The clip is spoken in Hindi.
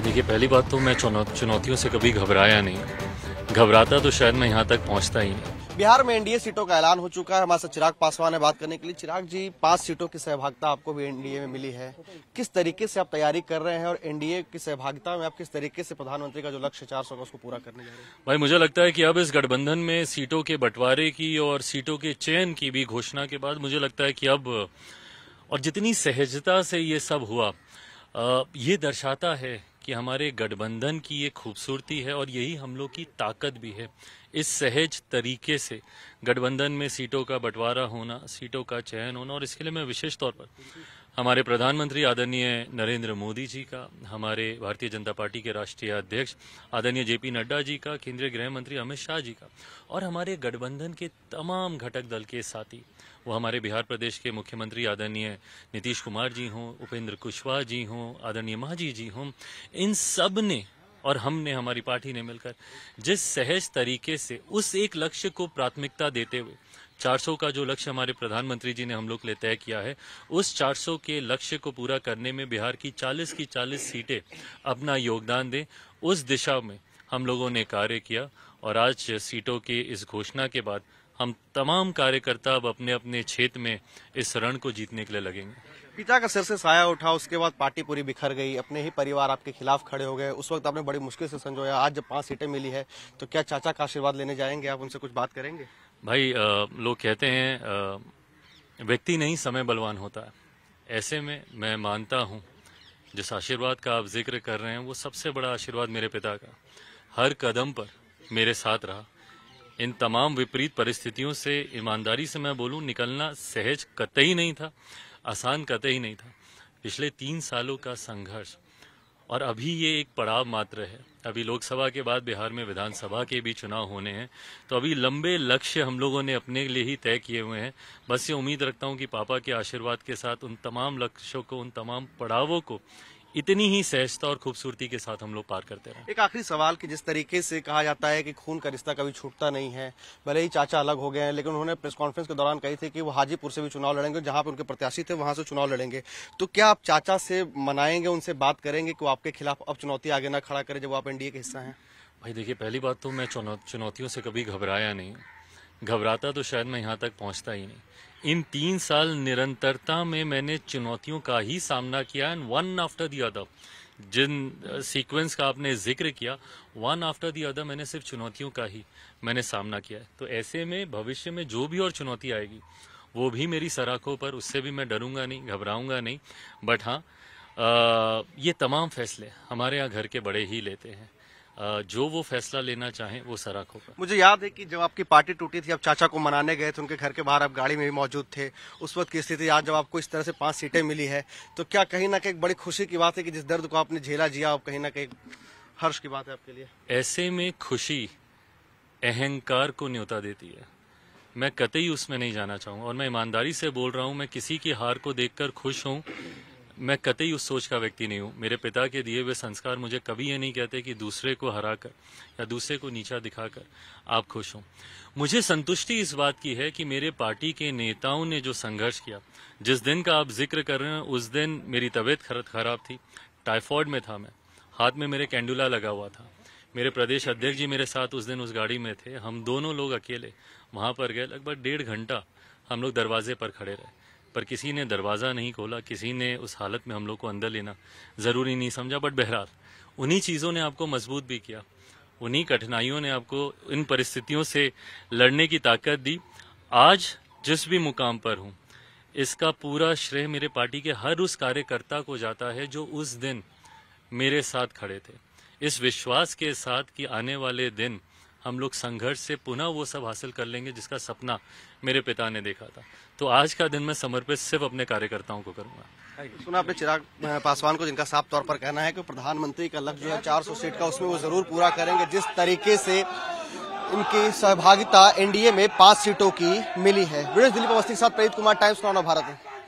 कि देखिए पहली बात तो मैं चुनौतियों से कभी घबराया नहीं घबराता तो शायद मैं यहाँ तक पहुँचता ही नहीं बिहार में एनडीए सीटों का ऐलान हो चुका है हमारे साथ चिराग पासवान है बात करने के लिए चिराग जी पांच सीटों की सहभागिता आपको भी एनडीए में मिली है किस तरीके से आप तैयारी कर रहे हैं और एनडीए की सहभागिता में आप किस तरीके से प्रधानमंत्री का जो लक्ष्य चार सौ का उसको पूरा करने जा रहे हैं भाई मुझे लगता है कि अब इस गठबंधन में सीटों के बंटवारे की और सीटों के चयन की भी घोषणा के बाद मुझे लगता है कि अब और जितनी सहजता से ये सब हुआ ये दर्शाता है कि हमारे गठबंधन की ये खूबसूरती है और यही हम लोग की ताकत भी है इस सहज तरीके से गठबंधन में सीटों का बंटवारा होना सीटों का चयन होना और इसके लिए मैं विशेष तौर पर हमारे प्रधानमंत्री आदरणीय नरेंद्र मोदी जी का हमारे भारतीय जनता पार्टी के राष्ट्रीय अध्यक्ष आदरणीय जेपी नड्डा जी का केंद्रीय गृह मंत्री अमित शाह जी का और हमारे गठबंधन के तमाम घटक दल के साथी वो हमारे बिहार प्रदेश के मुख्यमंत्री आदरणीय नीतीश कुमार जी हों उपेंद्र कुशवाहा जी हों आदरणीय महाजी जी हों इन सब ने और हमने हमारी पार्टी ने मिलकर जिस सहज तरीके से उस एक लक्ष्य को प्राथमिकता देते हुए 400 का जो लक्ष्य हमारे प्रधानमंत्री जी ने हम लोग के लिए तय किया है उस 400 के लक्ष्य को पूरा करने में बिहार की 40 की 40 सीटें अपना योगदान दें उस दिशा में हम लोगों ने कार्य किया और आज सीटों की इस घोषणा के बाद हम तमाम कार्यकर्ता अब अपने अपने क्षेत्र में इस रण को जीतने के लिए लगेंगे पिता का सिर से साया उठा उसके बाद पार्टी पूरी बिखर गई अपने ही परिवार आपके खिलाफ खड़े हो गए उस वक्त आपने बड़ी मुश्किल से संजोया आज जब पांच सीटें मिली है तो क्या चाचा का आशीर्वाद लेने जाएंगे आप उनसे कुछ बात करेंगे भाई लोग कहते हैं व्यक्ति नहीं समय बलवान होता है ऐसे में मैं मानता हूँ जिस आशीर्वाद का आप जिक्र कर रहे हैं वो सबसे बड़ा आशीर्वाद मेरे पिता का हर कदम पर मेरे साथ रहा इन तमाम विपरीत परिस्थितियों से ईमानदारी से मैं बोलूँ निकलना सहज कतई नहीं था आसान कतई नहीं था पिछले तीन सालों का संघर्ष और अभी ये एक पड़ाव मात्र है अभी लोकसभा के बाद बिहार में विधानसभा के भी चुनाव होने हैं तो अभी लंबे लक्ष्य हम लोगों ने अपने लिए ही तय किए हुए हैं बस ये उम्मीद रखता हूँ कि पापा के आशीर्वाद के साथ उन तमाम लक्ष्यों को उन तमाम पड़ावों को इतनी ही सहजता और खूबसूरती के साथ हम लोग पार करते रहे एक आखिरी सवाल कि जिस तरीके से कहा जाता है कि खून का रिश्ता कभी छूटता नहीं है भले ही चाचा अलग हो गए हैं लेकिन उन्होंने प्रेस कॉन्फ्रेंस के दौरान कही थी कि वो हाजीपुर से भी चुनाव लड़ेंगे जहां पर उनके प्रत्याशी थे वहां से चुनाव लड़ेंगे तो क्या आप चाचा से मनाएंगे उनसे बात करेंगे कि वो आपके खिलाफ अब चुनौती आगे ना खड़ा करें जब आप एनडीए के हिस्सा है भाई देखिए पहली बात तो मैं चुनौतियों से कभी घबराया नहीं घबराता तो शायद मैं यहाँ तक पहुँचता ही नहीं इन तीन साल निरंतरता में मैंने चुनौतियों का ही सामना किया and one after the other जिन सीक्वेंस का आपने जिक्र किया वन आफ्टर दी अदर मैंने सिर्फ चुनौतियों का ही मैंने सामना किया है तो ऐसे में भविष्य में जो भी और चुनौती आएगी वो भी मेरी सराखों पर उससे भी मैं डरूंगा नहीं घबराऊंगा नहीं बट हाँ ये तमाम फैसले हमारे यहाँ घर के बड़े ही लेते हैं जो वो फैसला लेना चाहें वो सराख होगा मुझे याद है कि जब आपकी पार्टी टूटी थी आप चाचा को मनाने गए थे उनके घर के बाहर आप गाड़ी में भी मौजूद थे उस वक्त की स्थिति आज जब आपको इस तरह से पांच सीटें मिली है तो क्या कहीं ना कहीं बड़ी खुशी की बात है कि जिस दर्द को आपने झेला जिया आप कहीं ना कहीं हर्ष की बात है आपके लिए ऐसे में खुशी अहंकार को न्योता देती है मैं कतई उसमें नहीं जाना चाहूँगा और मैं ईमानदारी से बोल रहा हूँ मैं किसी की हार को देख खुश हूँ मैं कतई उस सोच का व्यक्ति नहीं हूँ मेरे पिता के दिए हुए संस्कार मुझे कभी ये नहीं कहते कि दूसरे को हरा कर या दूसरे को नीचा दिखाकर आप खुश हों मुझे संतुष्टि इस बात की है कि मेरे पार्टी के नेताओं ने जो संघर्ष किया जिस दिन का आप जिक्र कर रहे हैं उस दिन मेरी तबीयत खराब थी टाइफॉइड में था मैं हाथ में मेरे कैंडुला लगा हुआ था मेरे प्रदेश अध्यक्ष जी मेरे साथ उस दिन उस गाड़ी में थे हम दोनों लोग अकेले वहाँ पर गए लगभग डेढ़ घंटा हम लोग दरवाजे पर खड़े रहे पर किसी ने दरवाज़ा नहीं खोला किसी ने उस हालत में हम लोग को अंदर लेना ज़रूरी नहीं समझा बट बहरहाल उन्हीं चीज़ों ने आपको मजबूत भी किया उन्हीं कठिनाइयों ने आपको इन परिस्थितियों से लड़ने की ताकत दी आज जिस भी मुकाम पर हूँ इसका पूरा श्रेय मेरे पार्टी के हर उस कार्यकर्ता को जाता है जो उस दिन मेरे साथ खड़े थे इस विश्वास के साथ कि आने वाले दिन हम लोग संघर्ष से पुनः वो सब हासिल कर लेंगे जिसका सपना मेरे पिता ने देखा था तो आज का दिन मैं समर्पित सिर्फ अपने कार्यकर्ताओं को करूंगा सुना आपने चिराग पासवान को जिनका साफ तौर पर कहना है कि प्रधानमंत्री का लक्ष्य जो है 400 सीट का उसमें वो जरूर पूरा करेंगे जिस तरीके से उनकी सहभागिता एनडीए में पांच सीटों की मिली है वीरेश दिलीप अवस्थी के साथ प्रदीप कुमार टाइम्स नौ भारत है